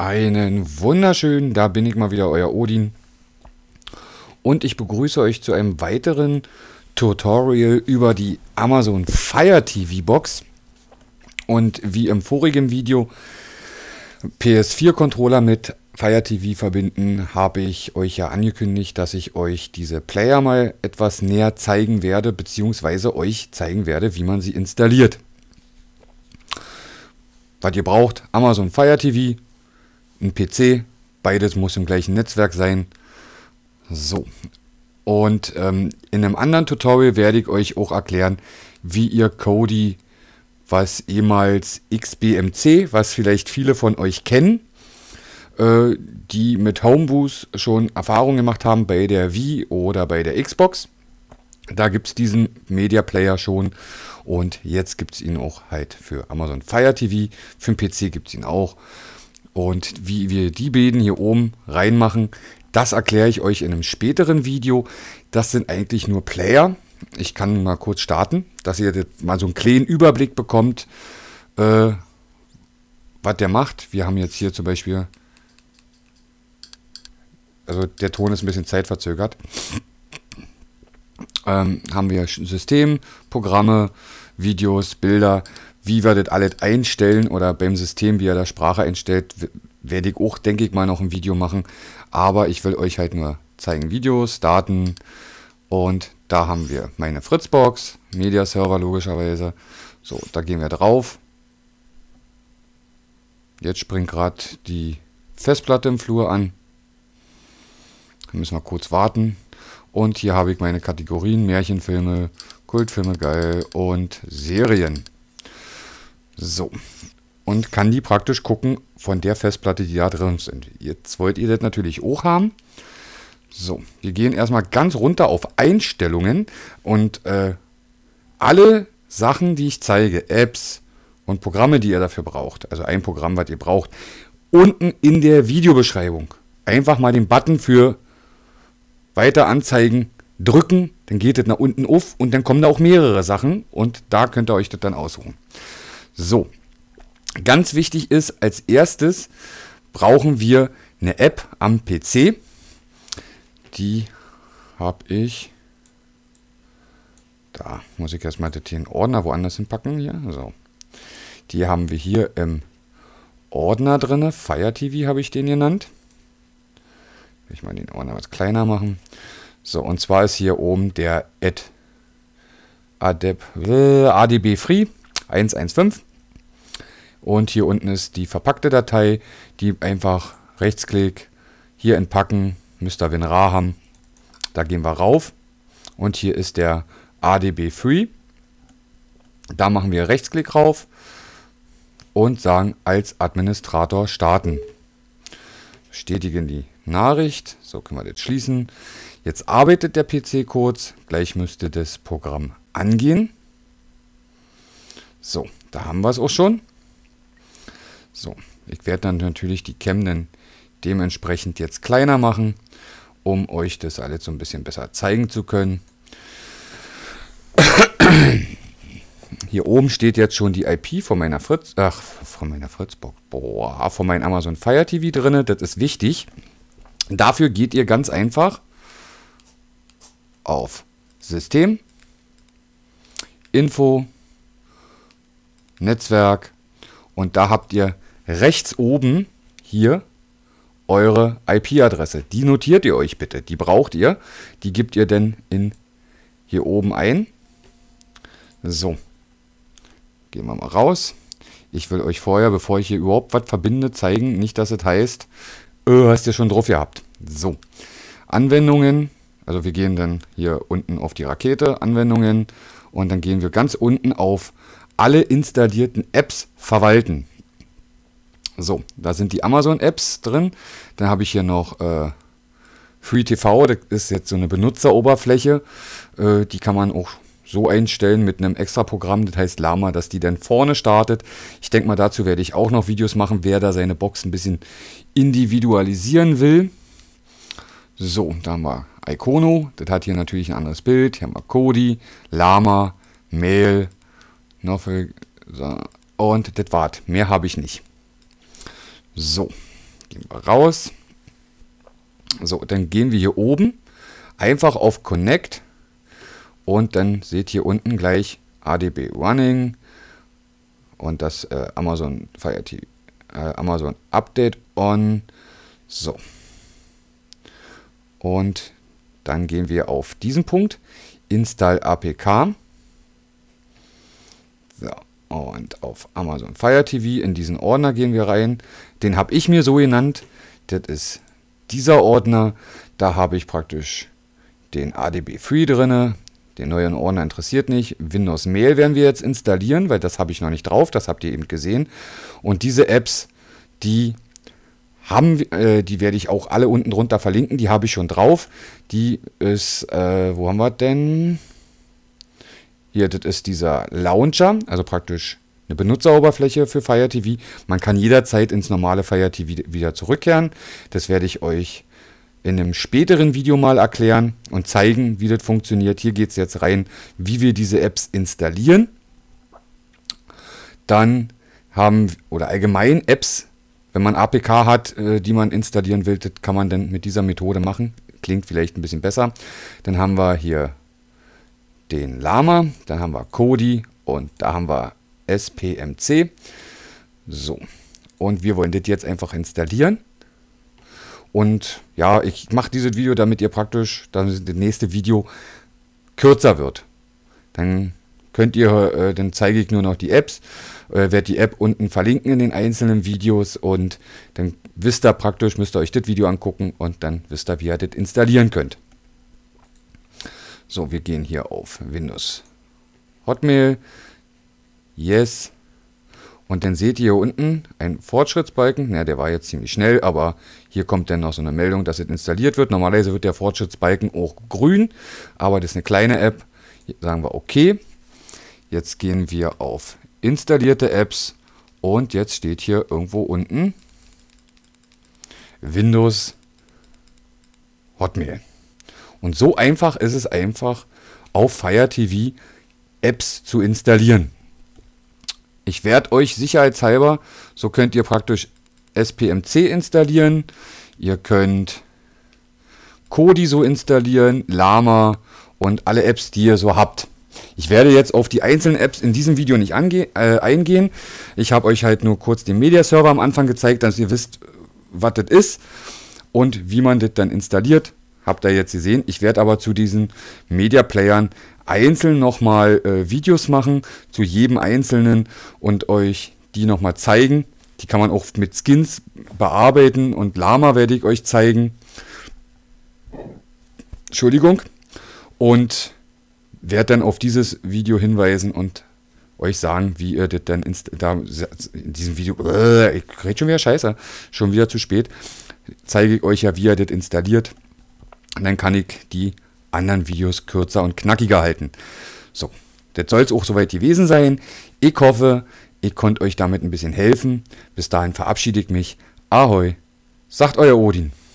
Einen wunderschönen, da bin ich mal wieder, euer Odin. Und ich begrüße euch zu einem weiteren Tutorial über die Amazon Fire TV Box. Und wie im vorigen Video PS4-Controller mit Fire TV verbinden, habe ich euch ja angekündigt, dass ich euch diese Player mal etwas näher zeigen werde, beziehungsweise euch zeigen werde, wie man sie installiert. Was ihr braucht, Amazon Fire TV, ein PC. Beides muss im gleichen Netzwerk sein. So. Und ähm, in einem anderen Tutorial werde ich euch auch erklären, wie ihr Kodi, was ehemals XBMC, was vielleicht viele von euch kennen, äh, die mit Homebrews schon Erfahrung gemacht haben bei der Wii oder bei der Xbox. Da gibt es diesen Media Player schon und jetzt gibt es ihn auch halt für Amazon Fire TV. Für den PC gibt es ihn auch. Und wie wir die beiden hier oben reinmachen, das erkläre ich euch in einem späteren Video. Das sind eigentlich nur Player. Ich kann mal kurz starten, dass ihr mal so einen kleinen Überblick bekommt, äh, was der macht. Wir haben jetzt hier zum Beispiel... Also der Ton ist ein bisschen zeitverzögert. Ähm, haben wir System, Programme, Videos, Bilder wie wir das alles einstellen oder beim System, wie er da Sprache einstellt, werde ich auch, denke ich mal, noch ein Video machen. Aber ich will euch halt nur zeigen Videos, Daten und da haben wir meine Fritzbox, Media Server logischerweise. So, da gehen wir drauf. Jetzt springt gerade die Festplatte im Flur an. Da müssen wir kurz warten. Und hier habe ich meine Kategorien Märchenfilme, Kultfilme geil und Serien. So. Und kann die praktisch gucken von der Festplatte, die da drin sind. Jetzt wollt ihr das natürlich auch haben. So, wir gehen erstmal ganz runter auf Einstellungen und äh, alle Sachen, die ich zeige, Apps und Programme, die ihr dafür braucht, also ein Programm, was ihr braucht, unten in der Videobeschreibung einfach mal den Button für weiter anzeigen drücken, dann geht es nach unten auf und dann kommen da auch mehrere Sachen und da könnt ihr euch das dann aussuchen. So, ganz wichtig ist, als erstes brauchen wir eine App am PC. Die habe ich. Da muss ich erstmal den Ordner woanders hinpacken. Hier, so. Die haben wir hier im Ordner drin. Fire TV habe ich den genannt. Will ich mal den Ordner was kleiner machen. So, und zwar ist hier oben der Ad Adep, äh, ADB Free 115. Und hier unten ist die verpackte Datei, die einfach Rechtsklick, hier entpacken, müsst ihr WinRAR haben. Da gehen wir rauf und hier ist der ADB Free. Da machen wir Rechtsklick rauf und sagen als Administrator starten. Bestätigen die Nachricht. So können wir das schließen. Jetzt arbeitet der PC kurz. Gleich müsste das Programm angehen. So, da haben wir es auch schon. So, ich werde dann natürlich die Kämmen dementsprechend jetzt kleiner machen, um euch das alles so ein bisschen besser zeigen zu können. Hier oben steht jetzt schon die IP von meiner Fritz, ach, von meiner Fritzbox, boah, von meinem Amazon Fire TV drin, das ist wichtig. Dafür geht ihr ganz einfach auf System, Info, Netzwerk und da habt ihr rechts oben hier eure IP-Adresse. Die notiert ihr euch bitte. Die braucht ihr. Die gebt ihr denn in hier oben ein. So. Gehen wir mal raus. Ich will euch vorher, bevor ich hier überhaupt was verbinde, zeigen, nicht, dass es heißt, öh, hast ihr schon drauf gehabt. So. Anwendungen. Also wir gehen dann hier unten auf die Rakete, Anwendungen und dann gehen wir ganz unten auf alle installierten Apps verwalten. So, da sind die Amazon-Apps drin. Dann habe ich hier noch äh, Free TV, das ist jetzt so eine Benutzeroberfläche. Äh, die kann man auch so einstellen mit einem extra Programm, das heißt Lama, dass die dann vorne startet. Ich denke mal, dazu werde ich auch noch Videos machen, wer da seine Box ein bisschen individualisieren will. So, da haben wir Icono, das hat hier natürlich ein anderes Bild. Hier haben wir Kodi, Lama, Mail, Norfolk, so. und das war's. Mehr habe ich nicht. So, gehen wir raus. So, dann gehen wir hier oben einfach auf Connect und dann seht ihr unten gleich ADB Running und das äh, Amazon Fire TV, äh, Amazon Update on. So. Und dann gehen wir auf diesen Punkt, Install APK. So und auf Amazon Fire TV in diesen Ordner gehen wir rein. Den habe ich mir so genannt. Das ist dieser Ordner. Da habe ich praktisch den ADB Free drin. Den neuen Ordner interessiert nicht. Windows Mail werden wir jetzt installieren, weil das habe ich noch nicht drauf. Das habt ihr eben gesehen. Und diese Apps, die haben, äh, die werde ich auch alle unten drunter verlinken. Die habe ich schon drauf. Die ist, äh, wo haben wir denn? Hier, das ist dieser Launcher, also praktisch eine Benutzeroberfläche für Fire TV. Man kann jederzeit ins normale Fire TV wieder zurückkehren. Das werde ich euch in einem späteren Video mal erklären und zeigen, wie das funktioniert. Hier geht es jetzt rein, wie wir diese Apps installieren. Dann haben, oder allgemein Apps, wenn man APK hat, äh, die man installieren will, das kann man dann mit dieser Methode machen. Klingt vielleicht ein bisschen besser. Dann haben wir hier den Lama, dann haben wir Kodi und da haben wir SPMC. So, und wir wollen das jetzt einfach installieren. Und ja, ich mache dieses Video, damit ihr praktisch, damit das nächste Video kürzer wird. Dann könnt ihr, äh, dann zeige ich nur noch die Apps, äh, werde die App unten verlinken in den einzelnen Videos und dann wisst ihr praktisch, müsst ihr euch das Video angucken und dann wisst ihr, wie ihr das installieren könnt. So, wir gehen hier auf Windows Hotmail. Yes. Und dann seht ihr hier unten einen Fortschrittsbalken. Na, der war jetzt ziemlich schnell, aber hier kommt dann noch so eine Meldung, dass es installiert wird. Normalerweise wird der Fortschrittsbalken auch grün, aber das ist eine kleine App. Hier sagen wir okay. Jetzt gehen wir auf installierte Apps und jetzt steht hier irgendwo unten Windows Hotmail. Und so einfach ist es einfach, auf Fire TV Apps zu installieren. Ich werde euch sicherheitshalber, so könnt ihr praktisch SPMC installieren, ihr könnt Kodi so installieren, Lama und alle Apps, die ihr so habt. Ich werde jetzt auf die einzelnen Apps in diesem Video nicht äh, eingehen. Ich habe euch halt nur kurz den Media Server am Anfang gezeigt, dass ihr wisst, was das ist und wie man das dann installiert. Habt ihr jetzt gesehen. Ich werde aber zu diesen Media Playern einzeln nochmal äh, Videos machen, zu jedem einzelnen und euch die nochmal zeigen. Die kann man auch mit Skins bearbeiten und Lama werde ich euch zeigen. Entschuldigung. Und werde dann auf dieses Video hinweisen und euch sagen, wie ihr das dann da in diesem Video, äh, ich rede schon wieder scheiße, schon wieder zu spät, zeige ich euch ja, wie ihr das installiert dann kann ich die anderen Videos kürzer und knackiger halten. So, das soll es auch soweit gewesen sein. Ich hoffe, ich konnte euch damit ein bisschen helfen. Bis dahin verabschiede ich mich. Ahoi, sagt euer Odin.